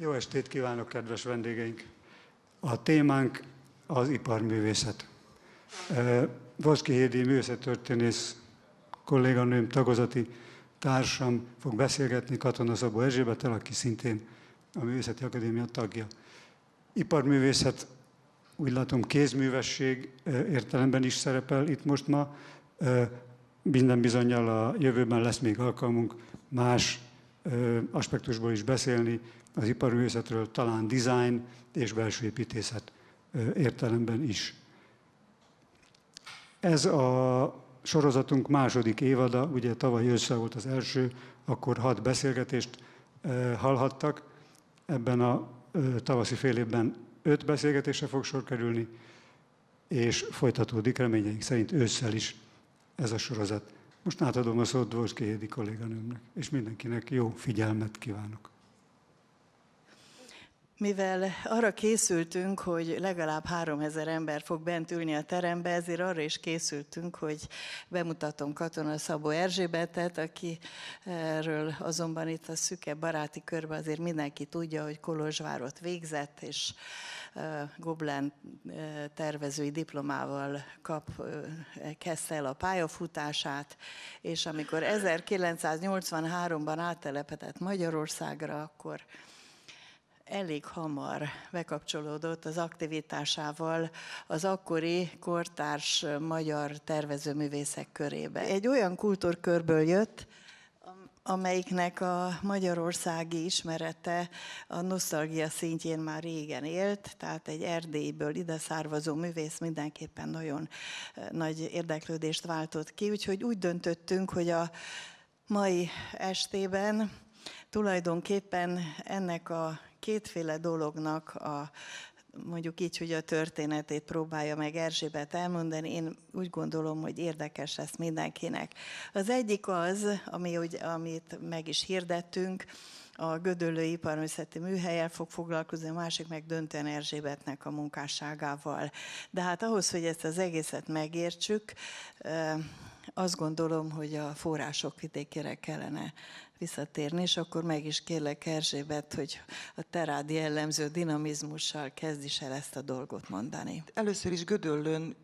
Jó estét kívánok, kedves vendégeink! A témánk az iparművészet. E, Voszki Hédi művészettörténész kolléganőm, tagozati társam fog beszélgetni Katona Szabó Erzsébetel, aki szintén a Művészeti Akadémia tagja. Iparművészet, úgy látom, kézművesség e, értelemben is szerepel itt most ma. E, minden bizonyal a jövőben lesz még alkalmunk más aspektusból is beszélni, az iparművészetről, talán design és belső építészet értelemben is. Ez a sorozatunk második évada, ugye tavaly össze volt az első, akkor hat beszélgetést hallhattak. Ebben a tavaszi fél évben öt beszélgetésre fog sor kerülni, és folytatódik reményeink szerint ősszel is ez a sorozat. Most átadom a szót Dvorski Hédi kolléganőmnek, és mindenkinek jó figyelmet kívánok. Mivel arra készültünk, hogy legalább 3000 ember fog bent ülni a terembe, ezért arra is készültünk, hogy bemutatom Katona Szabó Erzsébetet, aki azonban itt a szüke baráti körben, azért mindenki tudja, hogy Kolozsvárot végzett, és Goblán tervezői diplomával kap, kezdte el a pályafutását, és amikor 1983-ban áttelepedett Magyarországra, akkor elég hamar bekapcsolódott az aktivitásával az akkori kortárs magyar tervezőművészek körébe. Egy olyan kultúrkörből jött, amelyiknek a magyarországi ismerete a nosztalgia szintjén már régen élt, tehát egy Erdélyből ide származó művész mindenképpen nagyon eh, nagy érdeklődést váltott ki, úgyhogy úgy döntöttünk, hogy a mai estében tulajdonképpen ennek a kétféle dolognak a mondjuk így, hogy a történetét próbálja meg Erzsébet elmondani, én úgy gondolom, hogy érdekes lesz mindenkinek. Az egyik az, ami, ugye, amit meg is hirdettünk, a Gödöllő Iparműszeti Műhelyel fog foglalkozni, a másik meg döntően Erzsébetnek a munkásságával. De hát ahhoz, hogy ezt az egészet megértsük, azt gondolom, hogy a források vidékére kellene visszatérni, és akkor meg is kérlek Erzsébet, hogy a terádi jellemző dinamizmussal kezd is el ezt a dolgot mondani. Először is Gödöllön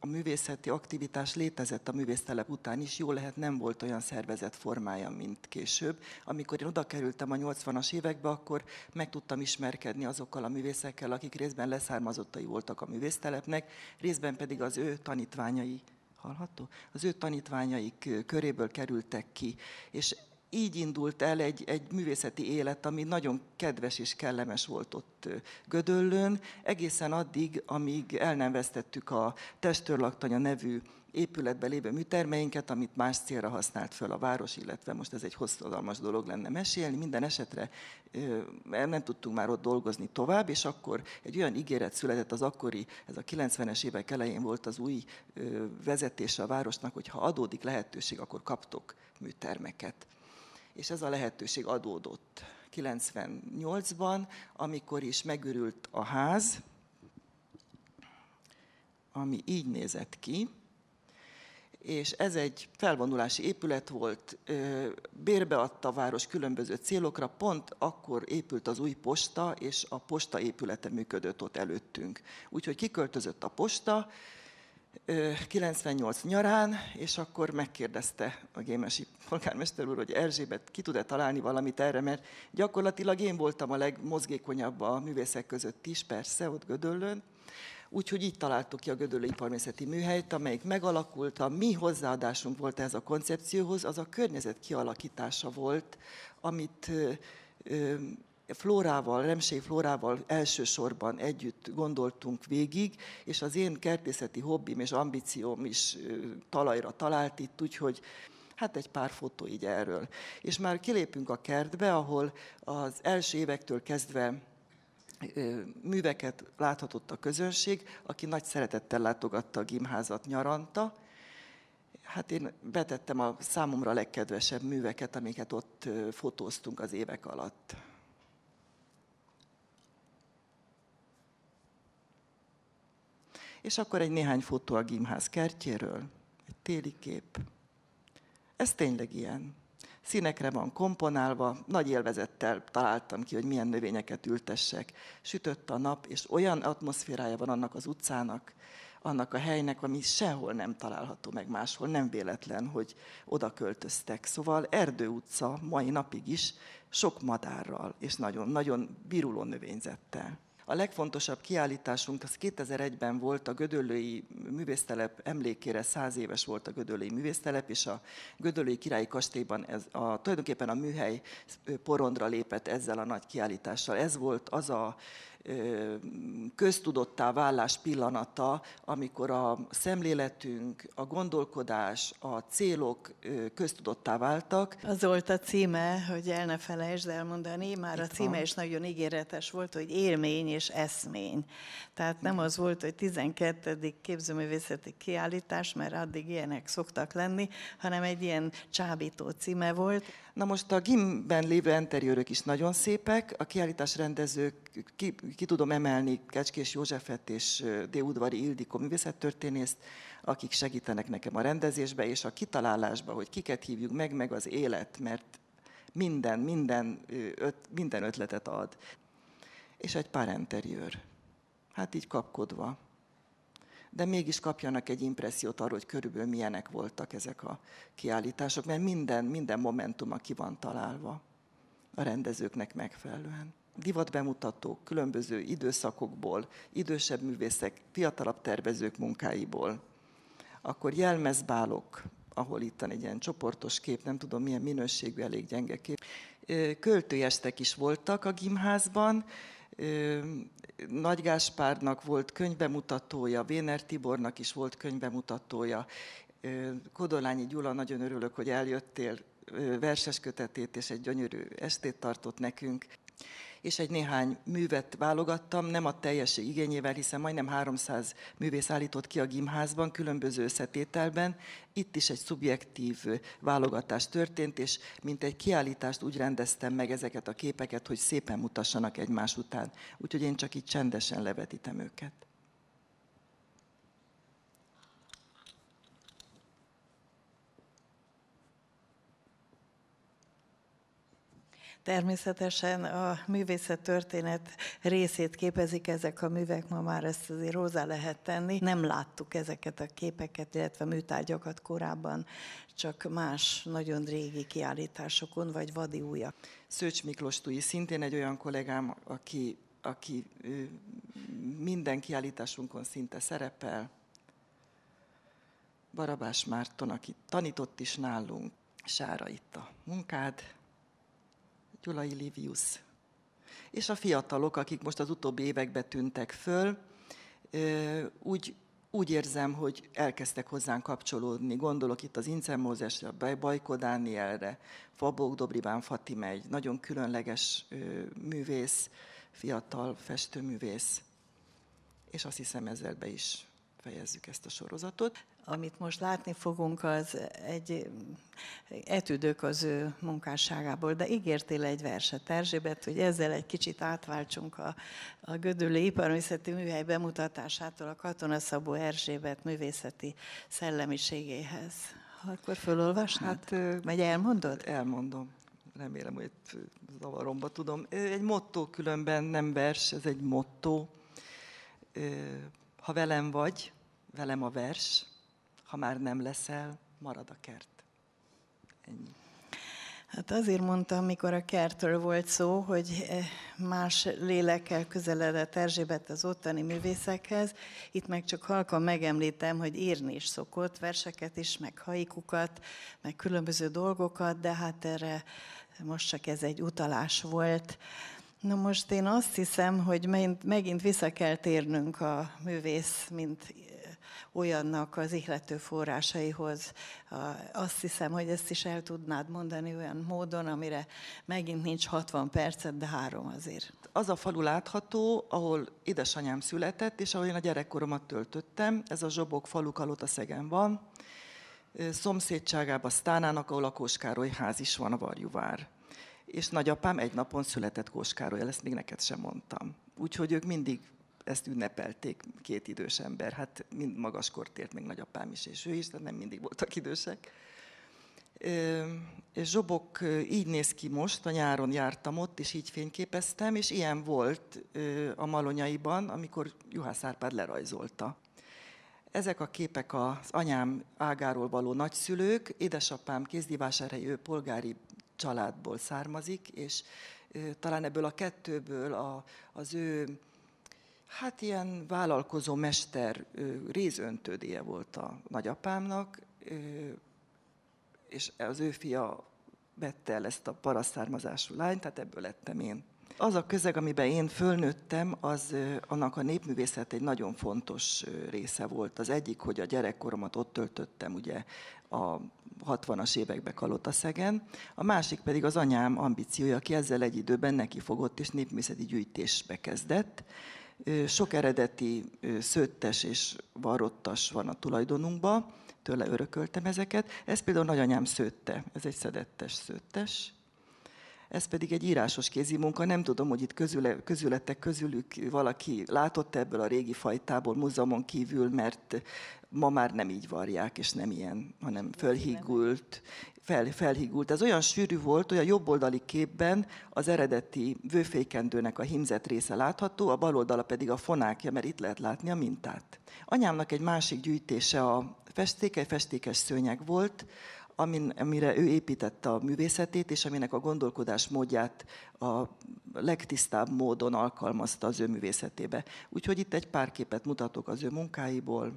a művészeti aktivitás létezett a művésztelep után is, jó lehet nem volt olyan szervezett formája, mint később. Amikor én oda kerültem a 80-as évekbe, akkor meg tudtam ismerkedni azokkal a művészekkel, akik részben leszármazottai voltak a művésztelepnek, részben pedig az ő tanítványai hallható? Az ő tanítványaik köréből kerültek ki, és így indult el egy, egy művészeti élet, ami nagyon kedves és kellemes volt ott Gödöllőn, egészen addig, amíg el nem vesztettük a testőrlaktanya nevű épületben lévő műtermeinket, amit más célra használt föl a város, illetve most ez egy hosszadalmas dolog lenne mesélni. Minden esetre nem tudtunk már ott dolgozni tovább, és akkor egy olyan ígéret született az akkori, ez a 90-es évek elején volt az új vezetése a városnak, hogy ha adódik lehetőség, akkor kaptok műtermeket és ez a lehetőség adódott 98-ban, amikor is megürült a ház, ami így nézett ki, és ez egy felvonulási épület volt, bérbe adta a város különböző célokra, pont akkor épült az új posta, és a posta épülete működött ott előttünk. Úgyhogy kiköltözött a posta, 98 nyarán, és akkor megkérdezte a Gémesi polgármester úr, hogy Erzsébet ki tud-e találni valamit erre, mert gyakorlatilag én voltam a legmozgékonyabb a művészek között is, persze, ott Gödöllön. Úgyhogy így találtuk ki a Gödöllő Iparmészeti Műhelyt, amelyik megalakult, a mi hozzáadásunk volt ez a koncepcióhoz, az a környezet kialakítása volt, amit Flórával, Remség Flórával elsősorban együtt gondoltunk végig, és az én kertészeti hobbim és ambícióm is talajra talált itt, úgyhogy Hát egy pár fotó így erről. És már kilépünk a kertbe, ahol az első évektől kezdve műveket láthatott a közönség, aki nagy szeretettel látogatta a gimházat nyaranta. Hát én betettem a számomra legkedvesebb műveket, amiket ott fotóztunk az évek alatt. És akkor egy néhány fotó a gimház kertjéről, egy téli kép. Ez tényleg ilyen. Színekre van komponálva, nagy élvezettel találtam ki, hogy milyen növényeket ültessek. Sütött a nap, és olyan atmoszférája van annak az utcának, annak a helynek, ami sehol nem található meg máshol, nem véletlen, hogy oda költöztek. Szóval Erdő utca mai napig is sok madárral és nagyon-nagyon viruló növényzettel. A legfontosabb kiállításunk az 2001-ben volt a Gödöllői művésztelep emlékére, száz éves volt a Gödöllői művésztelep, és a Gödöllői Királyi Kastélyban ez a, tulajdonképpen a műhely porondra lépett ezzel a nagy kiállítással. Ez volt az a köztudottá válás pillanata, amikor a szemléletünk, a gondolkodás, a célok köztudottá váltak. Az volt a címe, hogy el ne felejtsd elmondani, már Itt a címe van. is nagyon ígéretes volt, hogy élmény és eszmény. Tehát nem az volt, hogy 12. képzőművészeti kiállítás, mert addig ilyenek szoktak lenni, hanem egy ilyen csábító címe volt. Na most a gimben lévő enteriőrök is nagyon szépek, a kiállítás rendezők ki tudom emelni Kecskés Józsefet és Déudvari Ildikó művészettörténészt, akik segítenek nekem a rendezésbe és a kitalálásba, hogy kiket hívjuk meg, meg az élet, mert minden, minden, öt, minden ötletet ad. És egy pár enteriőr. Hát így kapkodva. De mégis kapjanak egy impressziót arról, hogy körülbelül milyenek voltak ezek a kiállítások, mert minden, minden momentuma ki van találva a rendezőknek megfelelően divatbemutatók különböző időszakokból, idősebb művészek, fiatalabb tervezők munkáiból, akkor jelmezbálok, ahol itt van egy ilyen csoportos kép, nem tudom milyen minőségű, elég gyenge kép. Költői estek is voltak a gimházban, nagy Gáspárnak volt könyvbemutatója, Véner Tibornak is volt könyvbemutatója, Kodolányi Gyula, nagyon örülök, hogy eljöttél, verses kötetét és egy gyönyörű estét tartott nekünk és egy néhány művet válogattam, nem a teljes igényével, hiszen majdnem 300 művész állított ki a gimházban, különböző összetételben. Itt is egy szubjektív válogatás történt, és mint egy kiállítást úgy rendeztem meg ezeket a képeket, hogy szépen mutassanak egymás után. Úgyhogy én csak így csendesen levetítem őket. Természetesen a művészettörténet részét képezik ezek a művek, ma már ezt azért hozzá lehet tenni. Nem láttuk ezeket a képeket, illetve műtárgyakat korábban, csak más nagyon régi kiállításokon, vagy vadi újak. Szőcs Miklós Tui, szintén egy olyan kollégám, aki, aki minden kiállításunkon szinte szerepel, Barabás Márton, aki tanított is nálunk, Sára itt a munkád, Gyulai Livius. És a fiatalok, akik most az utóbbi években tűntek föl, úgy, úgy érzem, hogy elkezdtek hozzánk kapcsolódni. Gondolok itt az Ince Mózesre, Bajko Dánielre, Fabók Dobribán Fatime, egy nagyon különleges művész, fiatal festőművész. És azt hiszem ezzel be is fejezzük ezt a sorozatot amit most látni fogunk, az egy etüdök az ő munkásságából, de ígértél egy verset Erzsébet, hogy ezzel egy kicsit átváltsunk a, a Gödöllő Iparművészeti Műhely bemutatásától a Katonaszabó Erzsébet művészeti szellemiségéhez. Akkor fölolvasnád? Hát, Megy elmondod? Elmondom. Remélem, hogy zavaromba tudom. Egy motto különben, nem vers, ez egy motto. Ha velem vagy, velem a vers, ha már nem leszel, marad a kert. Ennyi. Hát azért mondtam, mikor a kertről volt szó, hogy eh, más lélekkel közeledett Erzsébet az ottani művészekhez. Itt meg csak halkan megemlítem, hogy írni is szokott, verseket is, meg haikukat, meg különböző dolgokat, de hát erre most csak ez egy utalás volt. Na most én azt hiszem, hogy megint vissza kell térnünk a művész, mint olyannak az illető forrásaihoz. Azt hiszem, hogy ezt is el tudnád mondani olyan módon, amire megint nincs 60 percet, de három azért. Az a falu látható, ahol édesanyám született, és ahol én a gyerekkoromat töltöttem. Ez a Zsobok falu kalota Szegen van. Szomszédságában Sztánának, ahol a Kóskároly ház is van, a Varjuvár és nagyapám egy napon született Kóskároly, ezt még neked sem mondtam. Úgyhogy ők mindig ezt ünnepelték két idős ember. Hát mind kort ért még nagyapám is, és ő is, de nem mindig voltak idősek. És Zsobok így néz ki most, a nyáron jártam ott, és így fényképeztem, és ilyen volt a Malonyaiban, amikor Juhász Árpád lerajzolta. Ezek a képek az anyám ágáról való nagyszülők, édesapám kézdivásárhelyi ő polgári családból származik, és talán ebből a kettőből a, az ő Hát ilyen vállalkozó mester rézöntődéje volt a nagyapámnak, és az ő fia vette el ezt a parasztármazású lányt, tehát ebből lettem én. Az a közeg, amiben én fölnőttem, az annak a népművészet egy nagyon fontos része volt. Az egyik, hogy a gyerekkoromat ott töltöttem ugye a 60-as évekbe Kalotaszegen, a másik pedig az anyám ambíciója, aki ezzel egy időben neki fogott és népművészeti gyűjtésbe kezdett, sok eredeti szőttes és varottas van a tulajdonunkban, tőle örököltem ezeket. Ez például nagyanyám szőtte, ez egy szedettes szőttes. Ez pedig egy írásos kézi munka, nem tudom, hogy itt közüle, közületek közülük valaki látott ebből a régi fajtából múzeumon kívül, mert ma már nem így varják, és nem ilyen, hanem fölhígult fel, felhígult. Ez olyan sűrű volt, hogy a jobboldali képben az eredeti vőfékendőnek a himzett része látható, a bal oldala pedig a fonákja, mert itt lehet látni a mintát. Anyámnak egy másik gyűjtése a festéke, festékes szőnyeg volt, amin, amire ő építette a művészetét, és aminek a gondolkodás módját a legtisztább módon alkalmazta az ő művészetébe. Úgyhogy itt egy pár képet mutatok az ő munkáiból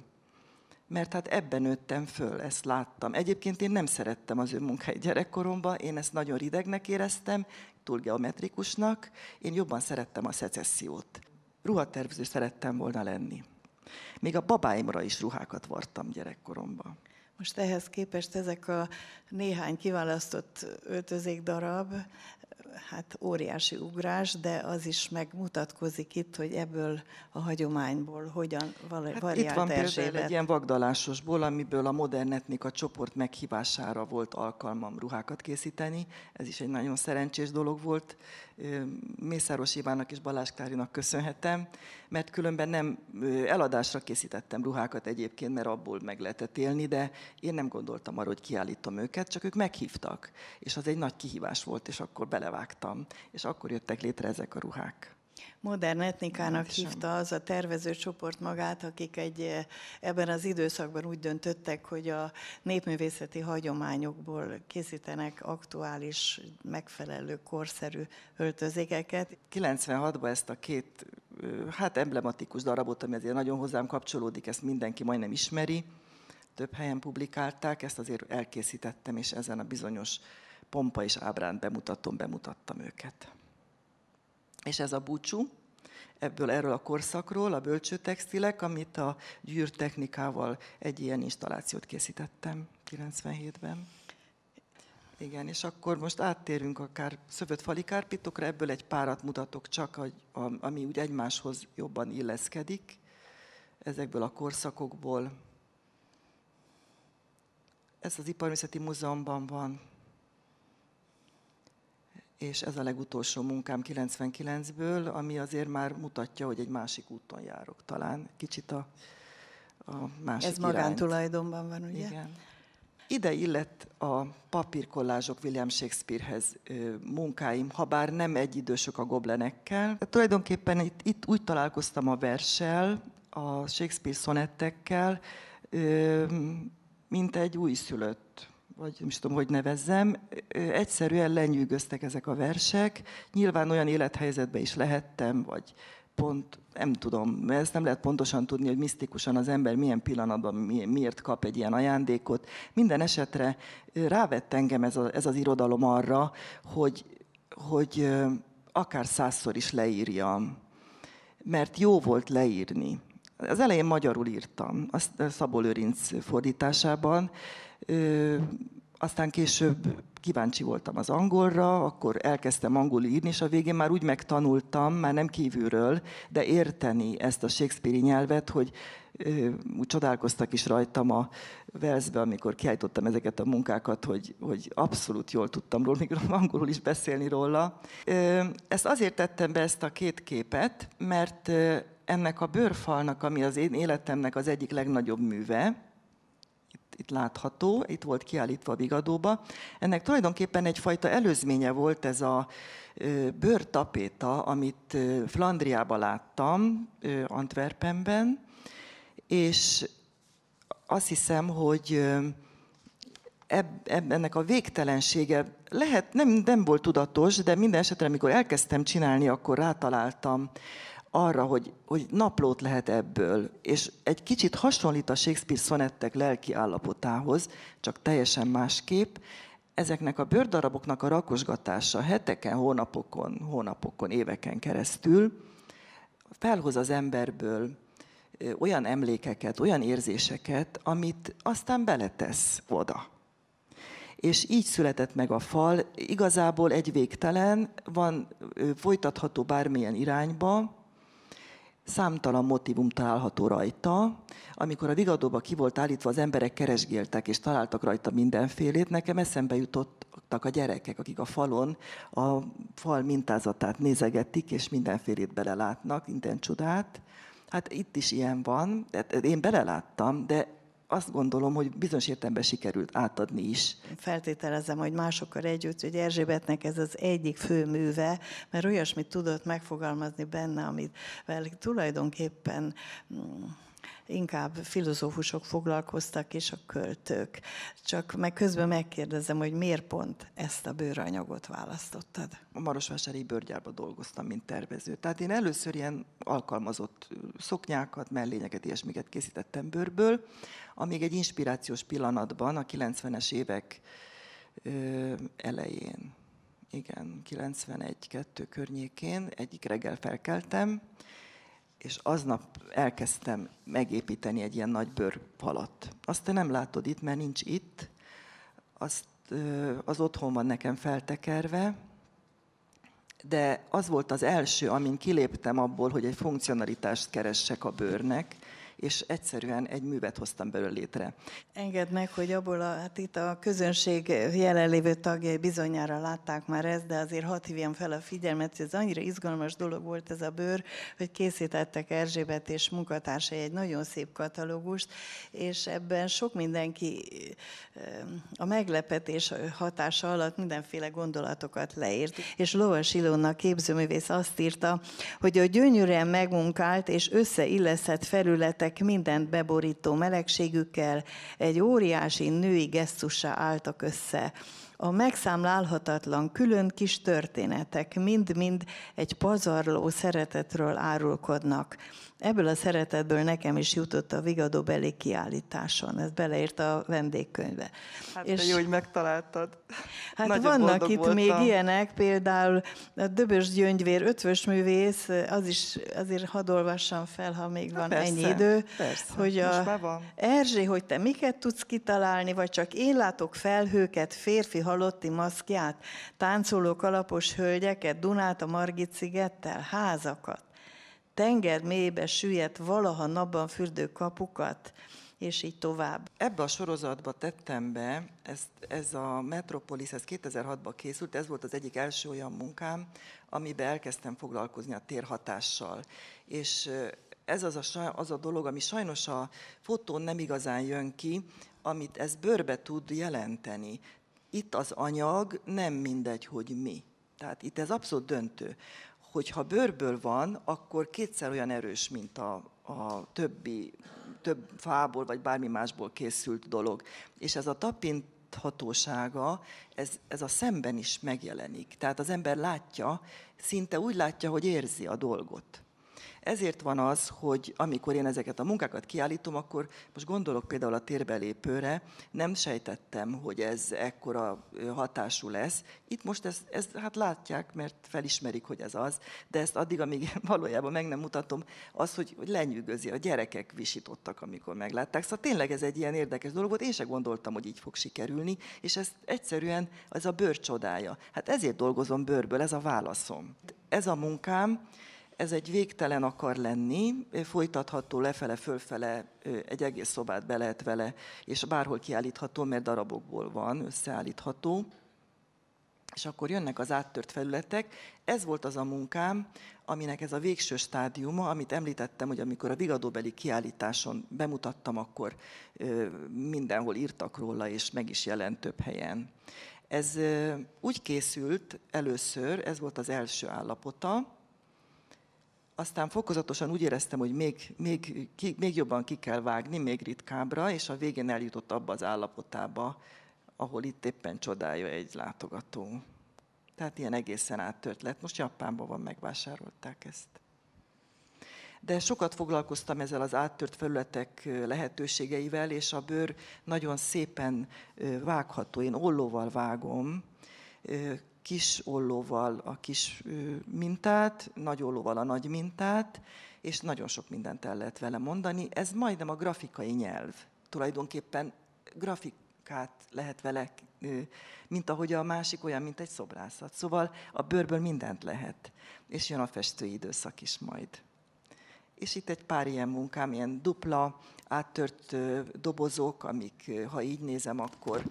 mert hát ebben nőttem föl, ezt láttam. Egyébként én nem szerettem az ő munkáit gyerekkoromban, én ezt nagyon ridegnek éreztem, túl geometrikusnak, én jobban szerettem a szecessziót. Ruhatervező szerettem volna lenni. Még a babáimra is ruhákat vartam gyerekkoromban. Most ehhez képest ezek a néhány kiválasztott darab hát óriási ugrás, de az is megmutatkozik itt, hogy ebből a hagyományból hogyan val- hát variált Itt van Erzsébet. például egy ilyen vagdalásosból, amiből a modern etnika csoport meghívására volt alkalmam ruhákat készíteni. Ez is egy nagyon szerencsés dolog volt. Mészáros Ivánnak és Balázs Klárinak köszönhetem, mert különben nem eladásra készítettem ruhákat egyébként, mert abból meg lehetett élni, de én nem gondoltam arra, hogy kiállítom őket, csak ők meghívtak. És az egy nagy kihívás volt, és akkor belevágtam vágtam, és akkor jöttek létre ezek a ruhák. Modern etnikának hívta az a tervezőcsoport magát, akik egy, eh, ebben az időszakban úgy döntöttek, hogy a népművészeti hagyományokból készítenek aktuális, megfelelő, korszerű öltözékeket. 96-ban ezt a két hát emblematikus darabot, ami azért nagyon hozzám kapcsolódik, ezt mindenki majdnem ismeri, több helyen publikálták, ezt azért elkészítettem, és ezen a bizonyos pompa és ábrán bemutatom, bemutattam őket. És ez a búcsú, ebből erről a korszakról, a bölcsőtextilek, amit a gyűrtechnikával egy ilyen installációt készítettem 97-ben. Igen, és akkor most áttérünk akár szövött falikárpitokra. ebből egy párat mutatok csak, ami úgy egymáshoz jobban illeszkedik, ezekből a korszakokból. Ez az Iparművészeti Múzeumban van, és ez a legutolsó munkám 99-ből, ami azért már mutatja, hogy egy másik úton járok talán, kicsit a, a másik Ez magántulajdonban van, ugye? Igen. Ide illett a papírkollázsok William Shakespearehez munkáim, ha bár nem egyidősök a goblenekkel. De tulajdonképpen itt, itt úgy találkoztam a verssel, a Shakespeare szonettekkel, mint egy újszülött vagy nem is tudom, hogy nevezzem, egyszerűen lenyűgöztek ezek a versek. Nyilván olyan élethelyzetben is lehettem, vagy pont, nem tudom, mert ezt nem lehet pontosan tudni, hogy misztikusan az ember milyen pillanatban miért kap egy ilyen ajándékot. Minden esetre rávett engem ez, a, ez az irodalom arra, hogy, hogy akár százszor is leírjam, mert jó volt leírni. Az elején magyarul írtam, azt Szabó Lőrinc fordításában, aztán később kíváncsi voltam az angolra, akkor elkezdtem angol írni, és a végén már úgy megtanultam, már nem kívülről, de érteni ezt a Shakespeare-i nyelvet, hogy ö, úgy csodálkoztak is rajtam a Velszbe, amikor kiállítottam ezeket a munkákat, hogy, hogy abszolút jól tudtam róla, még angolul is beszélni róla. Ö, ezt azért tettem be ezt a két képet, mert ennek a bőrfalnak, ami az én életemnek az egyik legnagyobb műve, itt látható, itt volt kiállítva a Vigadóba. Ennek tulajdonképpen egyfajta előzménye volt ez a bőrtapéta, amit Flandriában láttam, Antwerpenben, és azt hiszem, hogy eb, ennek a végtelensége lehet, nem, nem volt tudatos, de minden esetre, amikor elkezdtem csinálni, akkor rátaláltam arra, hogy, hogy naplót lehet ebből, és egy kicsit hasonlít a Shakespeare szonettek lelki állapotához, csak teljesen másképp, ezeknek a bőrdaraboknak a rakosgatása heteken, hónapokon, hónapokon, éveken keresztül felhoz az emberből olyan emlékeket, olyan érzéseket, amit aztán beletesz oda. És így született meg a fal, igazából egy végtelen, van folytatható bármilyen irányba, számtalan motivum található rajta. Amikor a vigadóba ki volt állítva, az emberek keresgéltek és találtak rajta mindenfélét. Nekem eszembe jutottak a gyerekek, akik a falon a fal mintázatát nézegetik, és mindenfélét belelátnak, minden csodát. Hát itt is ilyen van, hát én beleláttam, de azt gondolom, hogy bizonyos értelemben sikerült átadni is. Feltételezem, hogy másokkal együtt, hogy Erzsébetnek ez az egyik fő műve, mert olyasmit tudott megfogalmazni benne, amit tulajdonképpen mm, inkább filozófusok foglalkoztak, és a költők. Csak meg közben megkérdezem, hogy miért pont ezt a bőranyagot választottad? A Marosvásárhelyi bőrgyárban dolgoztam, mint tervező. Tehát én először ilyen alkalmazott szoknyákat, mellényeket, ilyesmiket készítettem bőrből, amíg egy inspirációs pillanatban, a 90-es évek elején, igen, 91-2 környékén egyik reggel felkeltem, és aznap elkezdtem megépíteni egy ilyen nagy bőrfalat. Azt te nem látod itt, mert nincs itt, azt az otthon van nekem feltekerve, de az volt az első, amin kiléptem abból, hogy egy funkcionalitást keressek a bőrnek, és egyszerűen egy művet hoztam belőle létre. Engedd meg, hogy abból a, hát itt a közönség jelenlévő tagjai bizonyára látták már ezt, de azért hadd hívjam fel a figyelmet, hogy ez annyira izgalmas dolog volt ez a bőr, hogy készítettek Erzsébet és munkatársai egy nagyon szép katalógust, és ebben sok mindenki eh, a meglepetés hatása alatt mindenféle gondolatokat leírt. És Lovas Ilona képzőművész azt írta, hogy a gyönyörűen megmunkált és összeilleszett felületek Jöttek mindent beborító melegségükkel, egy óriási női gesztussá álltak össze a megszámlálhatatlan külön kis történetek mind-mind egy pazarló szeretetről árulkodnak. Ebből a szeretetből nekem is jutott a beli kiállításon. Ez beleírt a vendégkönyve. Hát és jó, hogy megtaláltad. Hát Nagyon vannak itt voltam. még ilyenek, például a Döbös Gyöngyvér ötvös művész, az is azért hadd olvassam fel, ha még Na van persze, ennyi idő, persze. hogy a Erzsé, hogy te miket tudsz kitalálni, vagy csak én látok felhőket férfi halotti maszkját, táncoló kalapos hölgyeket, Dunát a Margit szigettel, házakat, tenger mélybe süllyedt valaha napban fürdő kapukat, és így tovább. Ebbe a sorozatba tettem be, ez, ez a Metropolis, ez 2006-ban készült, ez volt az egyik első olyan munkám, amiben elkezdtem foglalkozni a térhatással. És ez az a, az a dolog, ami sajnos a fotón nem igazán jön ki, amit ez bőrbe tud jelenteni itt az anyag nem mindegy, hogy mi. Tehát itt ez abszolút döntő. Hogyha bőrből van, akkor kétszer olyan erős, mint a, a többi, több fából vagy bármi másból készült dolog. És ez a tapint ez, ez a szemben is megjelenik. Tehát az ember látja, szinte úgy látja, hogy érzi a dolgot. Ezért van az, hogy amikor én ezeket a munkákat kiállítom, akkor most gondolok például a térbelépőre, nem sejtettem, hogy ez ekkora hatású lesz. Itt most ez, ezt hát látják, mert felismerik, hogy ez az, de ezt addig, amíg valójában meg nem mutatom, az, hogy, hogy lenyűgözi, a gyerekek visítottak, amikor meglátták. Szóval tényleg ez egy ilyen érdekes dolog volt, én se gondoltam, hogy így fog sikerülni, és ez egyszerűen az a bőr csodája. Hát ezért dolgozom bőrből, ez a válaszom. Ez a munkám, ez egy végtelen akar lenni, folytatható lefele, fölfele, egy egész szobát be lehet vele, és bárhol kiállítható, mert darabokból van, összeállítható. És akkor jönnek az áttört felületek. Ez volt az a munkám, aminek ez a végső stádiuma, amit említettem, hogy amikor a vigadóbeli kiállításon bemutattam, akkor mindenhol írtak róla, és meg is jelent több helyen. Ez úgy készült először, ez volt az első állapota, aztán fokozatosan úgy éreztem, hogy még, még, ki, még jobban ki kell vágni, még ritkábbra, és a végén eljutott abba az állapotába, ahol itt éppen csodálja egy látogató. Tehát ilyen egészen áttört lett. Most Japánban van, megvásárolták ezt. De sokat foglalkoztam ezzel az áttört felületek lehetőségeivel, és a bőr nagyon szépen vágható. Én ollóval vágom, kis ollóval a kis mintát, nagy ollóval a nagy mintát, és nagyon sok mindent el lehet vele mondani. Ez majdnem a grafikai nyelv. Tulajdonképpen grafikát lehet vele, mint ahogy a másik olyan, mint egy szobrászat. Szóval a bőrből mindent lehet. És jön a festői időszak is majd és itt egy pár ilyen munkám, ilyen dupla, áttört dobozok, amik, ha így nézem, akkor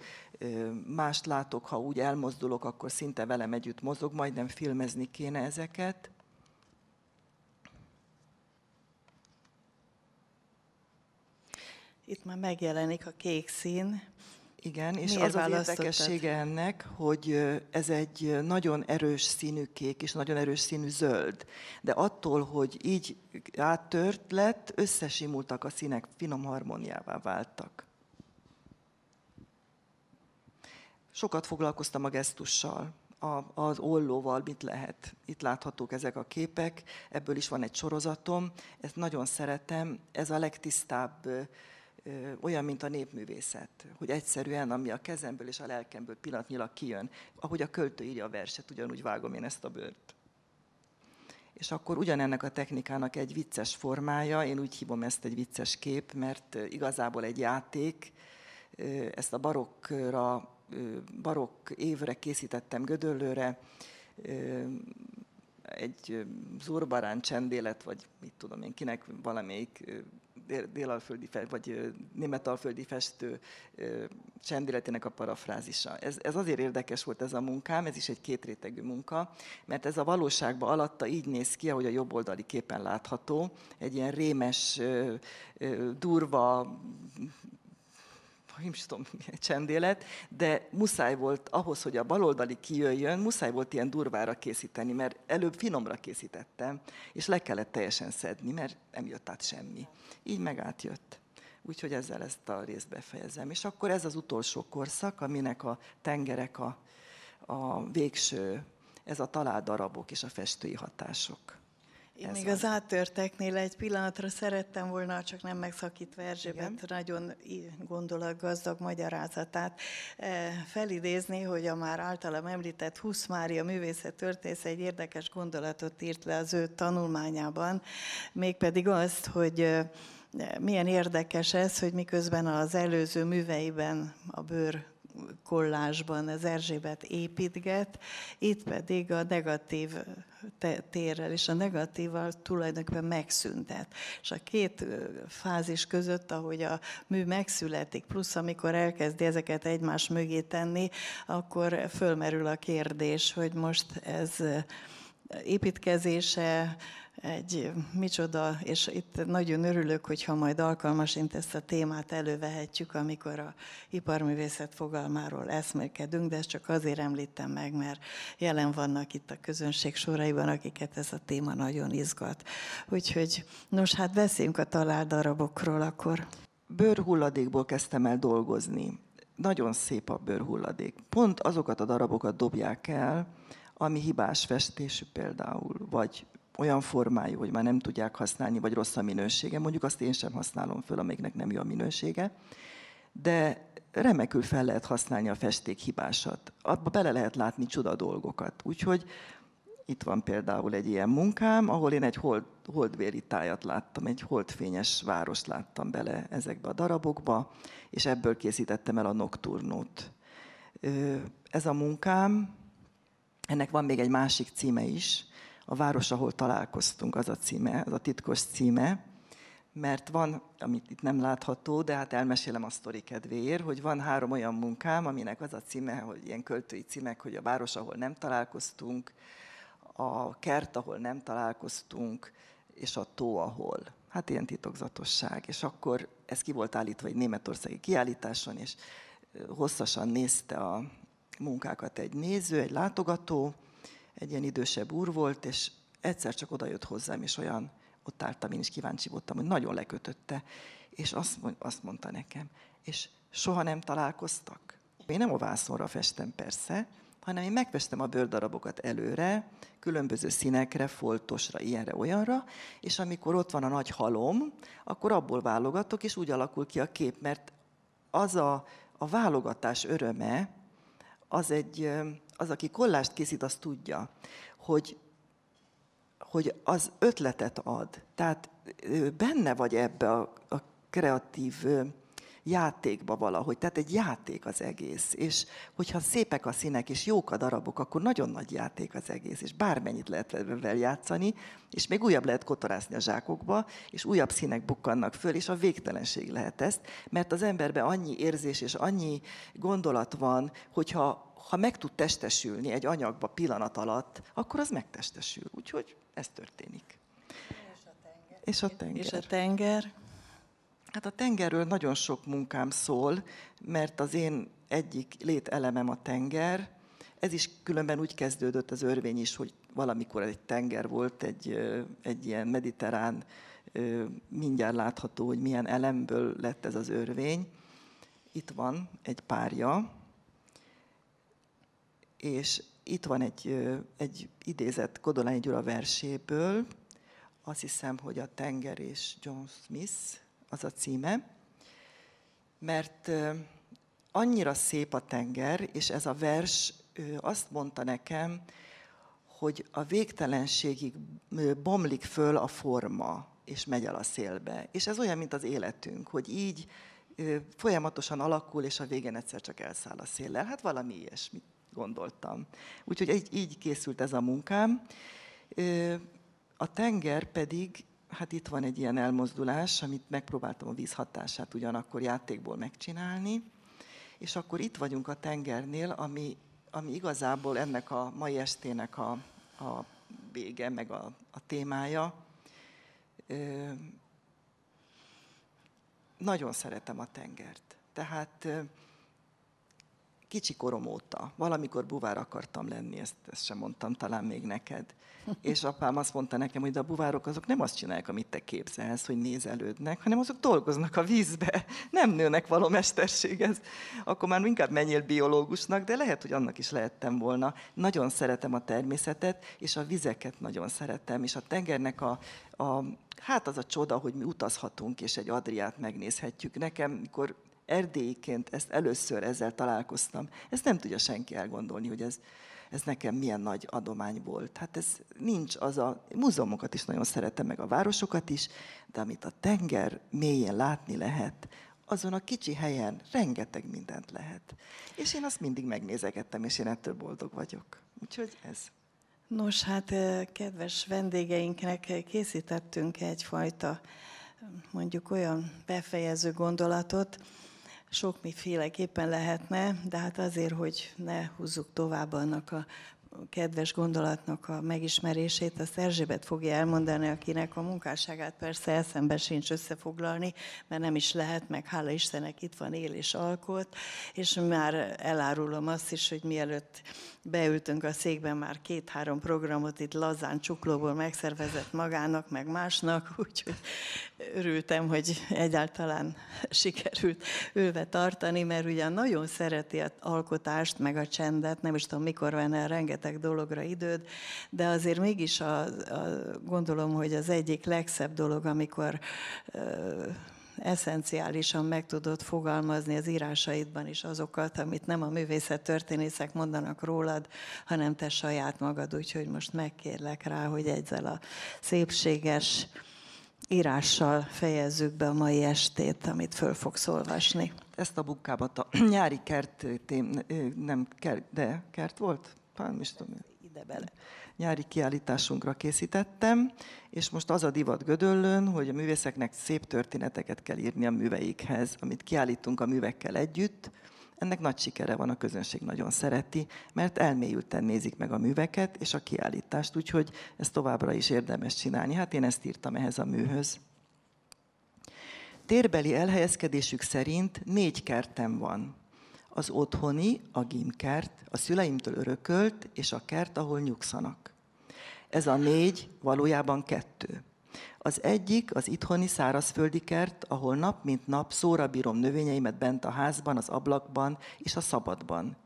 mást látok, ha úgy elmozdulok, akkor szinte velem együtt mozog, majdnem filmezni kéne ezeket. Itt már megjelenik a kék szín, igen, és Miért az az érdekessége ennek, hogy ez egy nagyon erős színű kék és nagyon erős színű zöld. De attól, hogy így áttört lett, összesimultak a színek, finom harmóniává váltak. Sokat foglalkoztam a gesztussal, a, az ollóval mit lehet. Itt láthatók ezek a képek, ebből is van egy sorozatom, ezt nagyon szeretem, ez a legtisztább olyan, mint a népművészet, hogy egyszerűen, ami a kezemből és a lelkemből pillanatnyilag kijön, ahogy a költő írja a verset, ugyanúgy vágom én ezt a bőrt. És akkor ugyanennek a technikának egy vicces formája, én úgy hívom ezt egy vicces kép, mert igazából egy játék, ezt a barokkra, barokk évre készítettem Gödöllőre, egy zurbarán csendélet, vagy mit tudom én kinek, valamelyik délalföldi, vagy németalföldi festő csendéletének a parafrázisa. Ez, ez azért érdekes volt ez a munkám, ez is egy kétrétegű munka, mert ez a valóságban alatta így néz ki, ahogy a jobb oldali képen látható, egy ilyen rémes, durva, nem is tudom, csendélet, de muszáj volt ahhoz, hogy a baloldali kijöjjön, muszáj volt ilyen durvára készíteni, mert előbb finomra készítettem, és le kellett teljesen szedni, mert nem jött át semmi. Így meg átjött. Úgyhogy ezzel ezt a részt befejezem. És akkor ez az utolsó korszak, aminek a tengerek a, a végső, ez a találdarabok és a festői hatások. Én még az. áttörteknél egy pillanatra szerettem volna, csak nem megszakítva Erzsébet Igen. nagyon gazdag magyarázatát eh, felidézni, hogy a már általam említett Husz Mária művészettörténész egy érdekes gondolatot írt le az ő tanulmányában, mégpedig azt, hogy eh, milyen érdekes ez, hogy miközben az előző műveiben a bőr kollásban az Erzsébet építget, itt pedig a negatív térrel és a negatívval tulajdonképpen megszüntet. És a két fázis között, ahogy a mű megszületik, plusz amikor elkezdi ezeket egymás mögé tenni, akkor fölmerül a kérdés, hogy most ez építkezése, egy micsoda, és itt nagyon örülök, hogyha majd alkalmasint ezt a témát elővehetjük, amikor a iparművészet fogalmáról eszmélkedünk, de ezt csak azért említem meg, mert jelen vannak itt a közönség soraiban, akiket ez a téma nagyon izgat. Úgyhogy, nos, hát beszéljünk a találdarabokról, darabokról akkor. Bőrhulladékból kezdtem el dolgozni. Nagyon szép a bőrhulladék. Pont azokat a darabokat dobják el, ami hibás festésű például, vagy olyan formájú, hogy már nem tudják használni, vagy rossz a minősége. Mondjuk azt én sem használom föl, amiknek nem jó a minősége. De remekül fel lehet használni a festék hibásat. Abba bele lehet látni csuda dolgokat. Úgyhogy itt van például egy ilyen munkám, ahol én egy hold, holdvéri tájat láttam, egy holdfényes várost láttam bele ezekbe a darabokba, és ebből készítettem el a nocturnót. Ez a munkám ennek van még egy másik címe is, a város, ahol találkoztunk, az a címe, az a titkos címe, mert van, amit itt nem látható, de hát elmesélem a sztori kedvéért, hogy van három olyan munkám, aminek az a címe, hogy ilyen költői címek, hogy a város, ahol nem találkoztunk, a kert, ahol nem találkoztunk, és a tó, ahol. Hát ilyen titokzatosság. És akkor ez ki volt állítva egy németországi kiállításon, és hosszasan nézte a, munkákat egy néző, egy látogató, egy ilyen idősebb úr volt, és egyszer csak oda jött hozzám, és olyan ott álltam, én is kíváncsi voltam, hogy nagyon lekötötte. És azt, azt mondta nekem, és soha nem találkoztak. Én nem a vászonra festem persze, hanem én megfestem a bőrdarabokat előre, különböző színekre, foltosra, ilyenre, olyanra, és amikor ott van a nagy halom, akkor abból válogatok, és úgy alakul ki a kép, mert az a, a válogatás öröme, az, egy, az aki kollást készít, az tudja, hogy, hogy az ötletet ad. Tehát benne vagy ebbe a, a kreatív játékba valahogy. Tehát egy játék az egész. És hogyha szépek a színek, és jók a darabok, akkor nagyon nagy játék az egész. És bármennyit lehet vele játszani, és még újabb lehet kotorászni a zsákokba, és újabb színek bukkannak föl, és a végtelenség lehet ezt, mert az emberben annyi érzés és annyi gondolat van, hogyha ha meg tud testesülni egy anyagba pillanat alatt, akkor az megtestesül. Úgyhogy ez történik. És a tenger. És a tenger. És a tenger. Hát a tengerről nagyon sok munkám szól, mert az én egyik lételemem a tenger. Ez is különben úgy kezdődött az örvény is, hogy valamikor egy tenger volt, egy, egy ilyen mediterrán, mindjárt látható, hogy milyen elemből lett ez az örvény. Itt van egy párja, és itt van egy, egy idézett Kodolányi Gyula verséből, azt hiszem, hogy a tenger és John Smith, az a címe, mert annyira szép a tenger, és ez a vers azt mondta nekem, hogy a végtelenségig bomlik föl a forma, és megy el a szélbe. És ez olyan, mint az életünk, hogy így folyamatosan alakul, és a végén egyszer csak elszáll a széllel. Hát valami ilyesmit gondoltam. Úgyhogy így, így készült ez a munkám. A tenger pedig hát itt van egy ilyen elmozdulás, amit megpróbáltam a víz hatását ugyanakkor játékból megcsinálni, és akkor itt vagyunk a tengernél, ami, ami igazából ennek a mai estének a, a vége, meg a, a témája. Ö, nagyon szeretem a tengert. Tehát kicsi korom óta. Valamikor buvár akartam lenni, ezt, ezt sem mondtam talán még neked. És apám azt mondta nekem, hogy de a buvárok azok nem azt csinálják, amit te képzelsz, hogy nézelődnek, hanem azok dolgoznak a vízbe, nem nőnek való mesterséghez. Akkor már inkább menjél biológusnak, de lehet, hogy annak is lehettem volna. Nagyon szeretem a természetet, és a vizeket nagyon szeretem, és a tengernek a, a hát az a csoda, hogy mi utazhatunk, és egy Adriát megnézhetjük. Nekem, mikor erdélyiként ezt először ezzel találkoztam. Ezt nem tudja senki elgondolni, hogy ez, ez nekem milyen nagy adomány volt. Hát ez nincs az a, múzeumokat is nagyon szeretem, meg a városokat is, de amit a tenger mélyen látni lehet, azon a kicsi helyen rengeteg mindent lehet. És én azt mindig megnézegettem, és én ettől boldog vagyok. Úgyhogy ez. Nos, hát kedves vendégeinknek készítettünk egyfajta mondjuk olyan befejező gondolatot, sok miféleképpen lehetne, de hát azért, hogy ne húzzuk tovább annak a kedves gondolatnak a megismerését, a Erzsébet fogja elmondani, akinek a munkásságát persze eszembe sincs összefoglalni, mert nem is lehet, meg hála Istennek itt van él és alkot, és már elárulom azt is, hogy mielőtt beültünk a székben, már két-három programot itt lazán csuklóból megszervezett magának, meg másnak, úgyhogy örültem, hogy egyáltalán sikerült őve tartani, mert ugyan nagyon szereti a alkotást, meg a csendet, nem is tudom mikor van el rengeteg dologra időd, de azért mégis a, a, gondolom, hogy az egyik legszebb dolog, amikor ö, eszenciálisan meg tudod fogalmazni az írásaidban is azokat, amit nem a művészet történészek mondanak rólad, hanem te saját magad, úgyhogy most megkérlek rá, hogy ezzel a szépséges, írással fejezzük be a mai estét, amit föl fogsz olvasni. Ezt a munkámat a nyári kert, nem kert, de kert volt? Nem is tudom. Ide bele. Nyári kiállításunkra készítettem, és most az a divat gödöllön, hogy a művészeknek szép történeteket kell írni a műveikhez, amit kiállítunk a művekkel együtt, ennek nagy sikere van, a közönség nagyon szereti, mert elmélyülten nézik meg a műveket és a kiállítást, úgyhogy ezt továbbra is érdemes csinálni. Hát én ezt írtam ehhez a műhöz. Térbeli elhelyezkedésük szerint négy kertem van. Az otthoni, a gimkert, a szüleimtől örökölt, és a kert, ahol nyugszanak. Ez a négy valójában kettő. Az egyik az itthoni szárazföldi kert, ahol nap mint nap szóra bírom növényeimet bent a házban, az ablakban és a szabadban.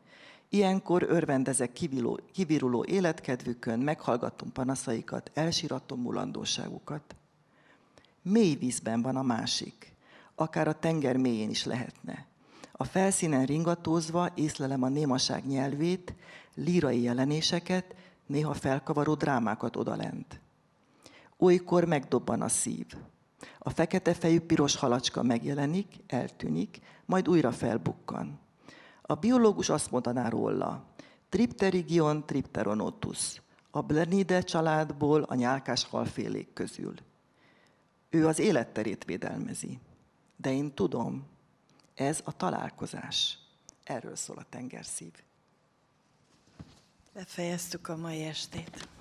Ilyenkor örvendezek kiviló, kiviruló életkedvükön, meghallgatom panaszaikat, elsiratom mulandóságukat. Mély vízben van a másik, akár a tenger mélyén is lehetne. A felszínen ringatózva észlelem a némaság nyelvét, lírai jelenéseket, néha felkavaró drámákat odalent. Olykor megdobban a szív. A fekete fejű piros halacska megjelenik, eltűnik, majd újra felbukkan. A biológus azt mondaná róla, Tripterigion tripteronotus, a Blenide családból a nyálkás halfélék közül. Ő az életterét védelmezi. De én tudom, ez a találkozás. Erről szól a tengerszív. Befejeztük a mai estét.